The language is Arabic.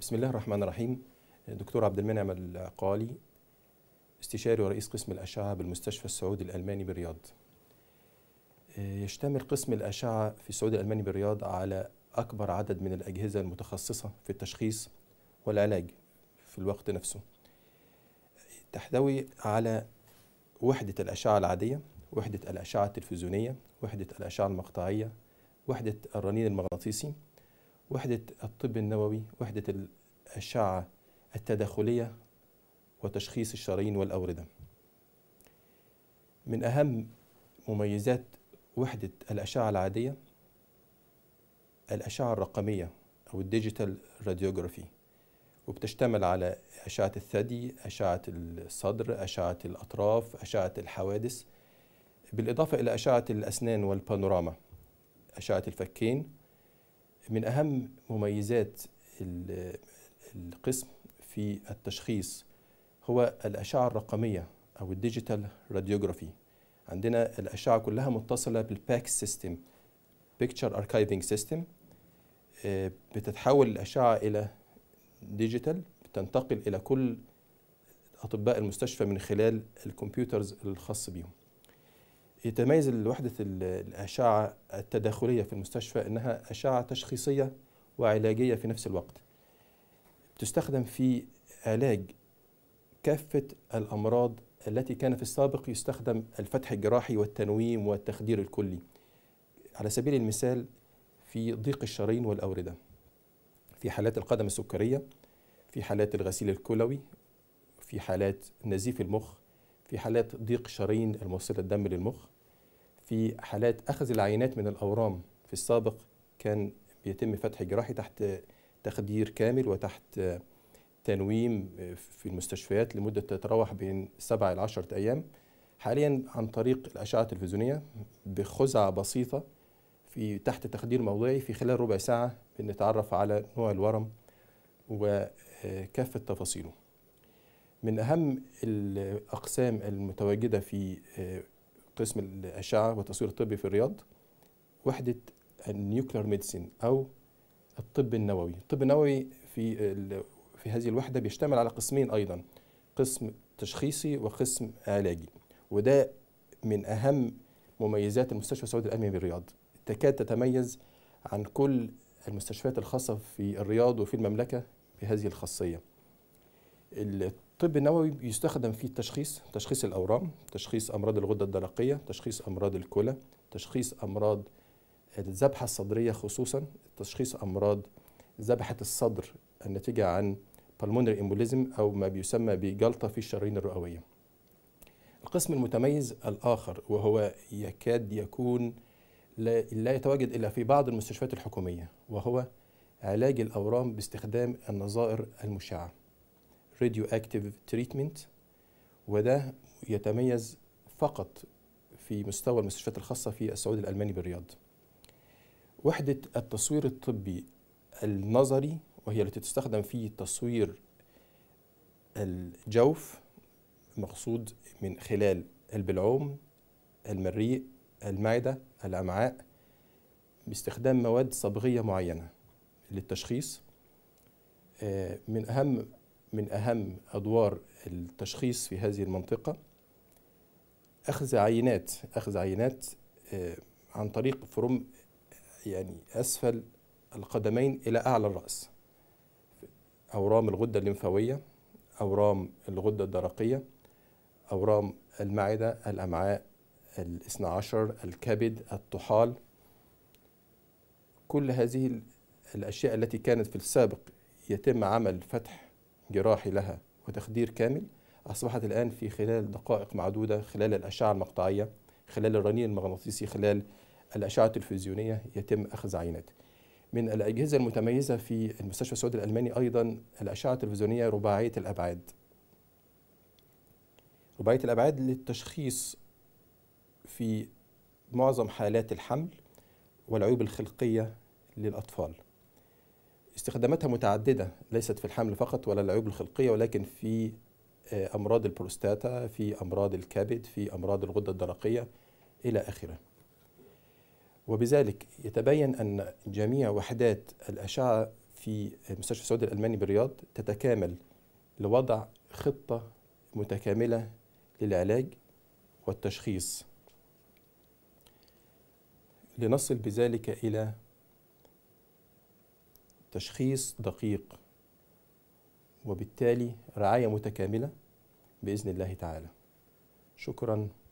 بسم الله الرحمن الرحيم دكتور عبد المنعم العقالي استشاري ورئيس قسم الأشعة بالمستشفى السعودي الألماني بالرياض يشتمل قسم الأشعة في السعودي الألماني بالرياض على أكبر عدد من الأجهزة المتخصصة في التشخيص والعلاج في الوقت نفسه تحتوي على وحدة الأشعة العادية وحدة الأشعة التلفزيونية وحدة الأشعة المقطعية وحدة الرنين المغناطيسي وحدة الطب النووي وحدة الأشعة التداخلية وتشخيص الشرايين والأوردة من أهم مميزات وحدة الأشعة العادية الأشعة الرقمية أو الديجيتال راديوجرافي وبتشتمل على أشعة الثدي، أشعة الصدر، أشعة الأطراف، أشعة الحوادث بالإضافة إلى أشعة الأسنان والبانوراما أشعة الفكين من أهم مميزات القسم في التشخيص هو الأشعة الرقمية أو الديجيتال راديوجرافي عندنا الأشعة كلها متصلة بالباك سيستم بيكتشر أركايفنج سيستم بتتحول الأشعة إلى ديجيتال بتنتقل إلى كل أطباء المستشفى من خلال الكمبيوترز الخاص بيهم يتميز الوحدة الأشعة التداخلية في المستشفى أنها أشعة تشخيصية وعلاجية في نفس الوقت تستخدم في علاج كافة الأمراض التي كان في السابق يستخدم الفتح الجراحي والتنويم والتخدير الكلي على سبيل المثال في ضيق الشرايين والأوردة في حالات القدم السكرية في حالات الغسيل الكلوي في حالات نزيف المخ في حالات ضيق شرايين الموصلة الدم للمخ في حالات أخذ العينات من الأورام في السابق كان بيتم فتح جراحي تحت تخدير كامل وتحت تنويم في المستشفيات لمدة تتراوح بين سبعة إلى عشرة أيام حاليا عن طريق الأشعة التلفزيونية بخزعة بسيطة في تحت تخدير موضعي في خلال ربع ساعة بنتعرف على نوع الورم وكافة تفاصيله من أهم الأقسام المتواجدة في آه، قسم الأشعة والتصوير الطبي في الرياض وحدة النيوكلير ميديسين أو الطب النووي الطب النووي في في هذه الوحدة بيشتمل على قسمين أيضا قسم تشخيصي وقسم علاجي وده من أهم مميزات المستشفى السعودي الأمني بالرياض تكاد تتميز عن كل المستشفيات الخاصة في الرياض وفي المملكة بهذه الخاصية الطب النووي بيستخدم في التشخيص تشخيص الأورام تشخيص أمراض الغدة الدرقية تشخيص أمراض الكلى تشخيص أمراض الذبحة الصدرية خصوصا تشخيص أمراض ذبحة الصدر الناتجة عن pulmonary embolism أو ما بيسمى بجلطة في الشرايين الرئوية القسم المتميز الآخر وهو يكاد يكون لا يتواجد إلا في بعض المستشفيات الحكومية وهو علاج الأورام باستخدام النظائر المشعة radioactive treatment وده يتميز فقط في مستوى المستشفيات الخاصة في السعودي الألماني بالرياض وحدة التصوير الطبي النظري وهي التي تستخدم في تصوير الجوف مقصود من خلال البلعوم المريء المعدة الأمعاء باستخدام مواد صبغية معينة للتشخيص آه، من أهم من أهم أدوار التشخيص في هذه المنطقة أخذ عينات أخذ عينات آه، عن طريق فروم يعني أسفل القدمين إلى أعلى الرأس أورام الغدة الليمفاوية أورام الغدة الدرقية أورام المعدة الأمعاء الاثنى عشر الكبد الطحال كل هذه الأشياء التي كانت في السابق يتم عمل فتح جراحي لها وتخدير كامل أصبحت الآن في خلال دقائق معدودة خلال الأشعة المقطعية خلال الرنين المغناطيسي خلال الأشعة التلفزيونية يتم أخذ عينات من الأجهزة المتميزة في المستشفى السعودي الألماني أيضا الأشعة التلفزيونية رباعية الأبعاد رباعية الأبعاد للتشخيص في معظم حالات الحمل والعيوب الخلقية للأطفال استخداماتها متعددة ليست في الحمل فقط ولا العيوب الخلقية ولكن في آه، أمراض البروستاتا في أمراض الكبد في أمراض الغدة الدرقية إلى آخره وبذلك يتبين أن جميع وحدات الأشعة في مستشفى السعودي الألماني بالرياض تتكامل لوضع خطة متكاملة للعلاج والتشخيص لنصل بذلك إلى تشخيص دقيق وبالتالي رعايه متكامله باذن الله تعالى شكرا